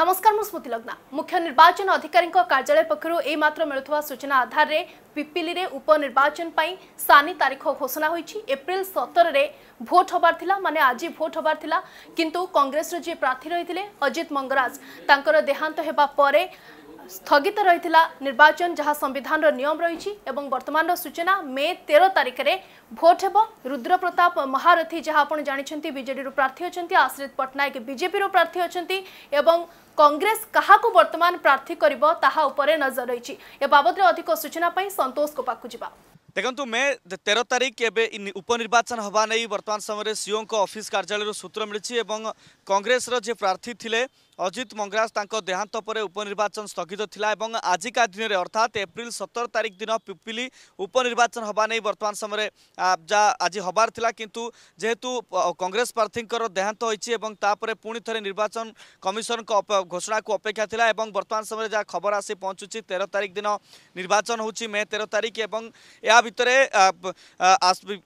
নমস্কার মু স্মৃতি লগ্না মুখ্য নির্বাচন অধিকারী কার্যালয় পক্ষ এইমাত্র মিলুয়া সূচনা আধারে পিপিলি উপনির্বাচন পাই সানি তারিখ ঘোষণা হয়েছে এপ্রিল সতরের ভোট হবার লা মানে আজ ভোট হবার লা কিন্তু কংগ্রেসর যে প্রার্থী রয়েছে অজিত মঙ্গরাজ তাঁর দেহান্ত হওয়া পরে ସ୍ଥଗିତ ରହିଥିଲା ନିର୍ବାଚନ ଯାହା ସମ୍ବିଧାନର ନିୟମ ରହିଛି ଏବଂ ବର୍ତ୍ତମାନର ସୂଚନା ମେ ତେର ତାରିଖରେ ଭୋଟ୍ ହେବ ରୁଦ୍ରପ୍ରତାପ ମହାରଥୀ ଯାହା ଆପଣ ଜାଣିଛନ୍ତି ବିଜେଡ଼ିରୁ ପ୍ରାର୍ଥୀ ଅଛନ୍ତି ଆଶ୍ରିତ ପଟ୍ଟନାୟକ ବିଜେପିରୁ ପ୍ରାର୍ଥୀ ଅଛନ୍ତି ଏବଂ କଂଗ୍ରେସ କାହାକୁ ବର୍ତ୍ତମାନ ପ୍ରାର୍ଥୀ କରିବ ତାହା ଉପରେ ନଜର ରହିଛି ଏ ବାବଦରେ ଅଧିକ ସୂଚନା ପାଇଁ ସନ୍ତୋଷଙ୍କ ପାଖକୁ ଯିବା ଦେଖନ୍ତୁ ମେ ତେର ତାରିଖ ଏବେ ଉପନିର୍ବାଚନ ହେବା ନେଇ ବର୍ତ୍ତମାନ ସମୟରେ ସିଓଙ୍କ ଅଫିସ୍ କାର୍ଯ୍ୟାଳୟରୁ ସୂତ୍ର ମିଳିଛି ଏବଂ କଂଗ୍ରେସର ଯିଏ ପ୍ରାର୍ଥୀ ଥିଲେ ଅଜିତ ମଙ୍ଗରାଜ ତାଙ୍କ ଦେହାନ୍ତ ପରେ ଉପନିର୍ବାଚନ ସ୍ଥଗିତ ଥିଲା ଏବଂ ଆଜିକା ଦିନରେ ଅର୍ଥାତ୍ ଏପ୍ରିଲ ସତର ତାରିଖ ଦିନ ପିପିଲି ଉପନିର୍ବାଚନ ହେବା ନେଇ ବର୍ତ୍ତମାନ ସମୟରେ ଯାହା ଆଜି ହେବାର ଥିଲା କିନ୍ତୁ ଯେହେତୁ କଂଗ୍ରେସ ପ୍ରାର୍ଥୀଙ୍କର ଦେହାନ୍ତ ହୋଇଛି ଏବଂ ତାପରେ ପୁଣି ଥରେ ନିର୍ବାଚନ କମିଶନଙ୍କ ଘୋଷଣାକୁ ଅପେକ୍ଷା ଥିଲା ଏବଂ ବର୍ତ୍ତମାନ ସମୟରେ ଯାହା ଖବର ଆସି ପହଞ୍ଚୁଛି ତେର ତାରିଖ ଦିନ ନିର୍ବାଚନ ହେଉଛି ମେ ତେର ତାରିଖ ଏବଂ ଏହା ୟା ଭିତରେ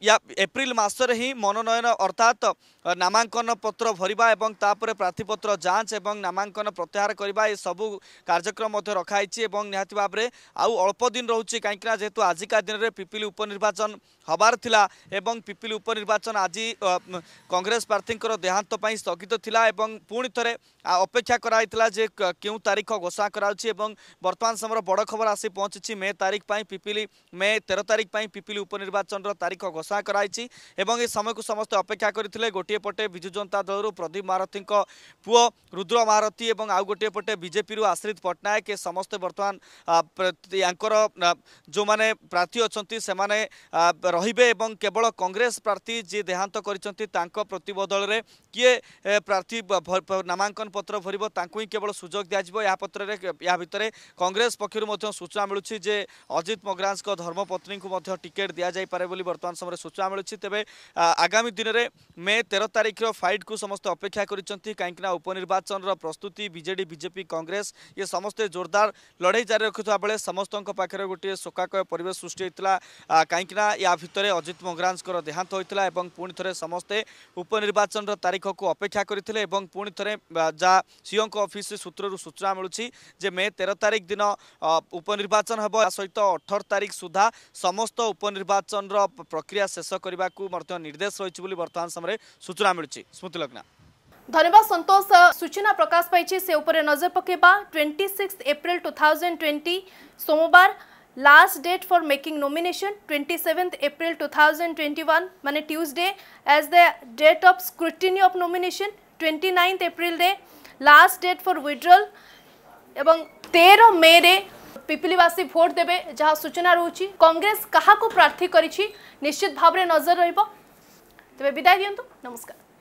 ୟା ଏପ୍ରିଲ ମାସରେ ହିଁ ମନୋନୟନ ଅର୍ଥାତ୍ ନାମାଙ୍କନ ପତ୍ର ଭରିବା ଏବଂ ତାପରେ ପ୍ରାର୍ଥୀପତ୍ର ଯାଞ୍ଚ ଏବଂ ନାମାଙ୍କନ ପ୍ରତ୍ୟାହାର କରିବା ଏସବୁ କାର୍ଯ୍ୟକ୍ରମ ମଧ୍ୟ ରଖାଯାଇଛି ଏବଂ ନିହାତି ଭାବରେ ଆଉ ଅଳ୍ପ ଦିନ ରହୁଛି କାହିଁକିନା ଯେହେତୁ ଆଜିକା ଦିନରେ ପିପିଲି ଉପନିର୍ବାଚନ ହେବାର ଥିଲା ଏବଂ ପିପିଲି ଉପନିର୍ବାଚନ ଆଜି କଂଗ୍ରେସ ପ୍ରାର୍ଥୀଙ୍କର ଦେହାନ୍ତ ପାଇଁ ସ୍ଥଗିତ ଥିଲା ଏବଂ ପୁଣି ଥରେ ଅପେକ୍ଷା କରାଯାଇଥିଲା ଯେ କେଉଁ ତାରିଖ ଘୋଷଣା କରାଯାଉଛି ଏବଂ ବର୍ତ୍ତମାନ ସମୟର ବଡ଼ ଖବର ଆସି ପହଞ୍ଚିଛି ମେ ତାରିଖ ପାଇଁ ପିପିଲି ମେ ତେର ତାରିଖ তারিখ পাই পিপিলি উপনির্বাচনর তারিখ ঘোষণা করাইছি এবং এই সময়কু সমস্ত অপেক্ষা করে গোটিয়ে পটে বিজু জনতা দলর প্রদীপ মহারথী পুয় রুদ্র মহারথী এবং আউ গোটিয়ে পটে বিজেপি আশ্রিত পট্টনাক এ সমস্ত বর্তমান ୟାଙ୍କର ଯେଉଁମାନେ ପ୍ରାର୍ଥୀ ଅଛନ୍ତି ସେମାନେ ରହିବେ ଏବଂ କେବଳ କଂଗ୍ରେସ ପ୍ରାର୍ଥୀ ଯିଏ ଦେହାନ୍ତ କରିଛନ୍ତି ତାଙ୍କ ପ୍ରତିବଦଳରେ କିଏ ପ୍ରାର୍ଥୀ ନାମାଙ୍କନ ପତ୍ର ଭରିବ ତାଙ୍କୁ ହିଁ କେବଳ ସୁଯୋଗ ଦିଆଯିବ ଏହା ପତ୍ରରେ ଏହା ଭିତରେ କଂଗ୍ରେସ ପକ୍ଷରୁ ମଧ୍ୟ ସୂଚନା ମିଳୁଛି ଯେ ଅଜିତ ମଗରାଜଙ୍କ ଧର୍ମପତ୍ନୀଙ୍କୁ ମଧ୍ୟ ଟିକେଟ୍ ଦିଆଯାଇପାରେ ବୋଲି ବର୍ତ୍ତମାନ ସମୟରେ ସୂଚନା ମିଳୁଛି ତେବେ ଆଗାମୀ ଦିନରେ ମେ ତେର ତାରିଖର ଫାଇଟ୍କୁ ସମସ୍ତେ ଅପେକ୍ଷା କରିଛନ୍ତି କାହିଁକିନା ଉପନିର୍ବାଚନର ପ୍ରସ୍ତୁତି ବିଜେଡ଼ି ବିଜେପି କଂଗ୍ରେସ ଇଏ ସମସ୍ତେ ଜୋରଦାର ଲଢ଼େଇ ଜାରି ରଖିଥିବା ବେଳେ ସମସ୍ତଙ୍କ ପାଖରେ ଗୋଟିଏ ଶୋକାକୟ ପରିବେଶ ସୃଷ୍ଟି ହୋଇଥିଲା କାହିଁକିନା ୟା ଭିତରେ ଅଜିତ ମଙ୍ଗରାଜଙ୍କର ଦେହାନ୍ତ ହୋଇଥିଲା ଏବଂ ପୁଣି ଥରେ ସମସ୍ତେ ଉପନିର୍ବାଚନର ତାରିଖକୁ ଅପେକ୍ଷା କରିଥିଲେ ଏବଂ ପୁଣି ଥରେ ଯାହା ସିଓଙ୍କ ଅଫିସ ସୂତ୍ରରୁ ସୂଚନା ମିଳୁଛି ଯେ ମେ ତେର ତାରିଖ ଦିନ ଉପନିର୍ବାଚନ ହେବ ତା ସହିତ ଅଠର ତାରିଖ ସୁଦ୍ଧା ସମ সমস্ত উপনির্বাচনর প্রক্রিয়া শেষ করা নির্দেশ রয়েছে বলে বর্তমান সময় সূচনা মিলুছে স্মৃতি লগ্না ধন্যবাদ সন্তোষ সূচনা প্রকাশ পাইছে সে উপরে নজর পকাইবা twenty six April two thousand twenty সোমবার last date for making nomination twenty seventh April two thousand twenty one মানে Tuesday as the date of scrutiny of nomination twenty ninth April day last date for withdrawal এবং তের মে রে পিপিলিবাসী vote দেবে যা সূচনা রয়েছে কংগ্রেস কাহাকু প্রার্থী করেছি নিশ্চিত ভাবে নজর রহব তবে বিদায় দিও নমস্কার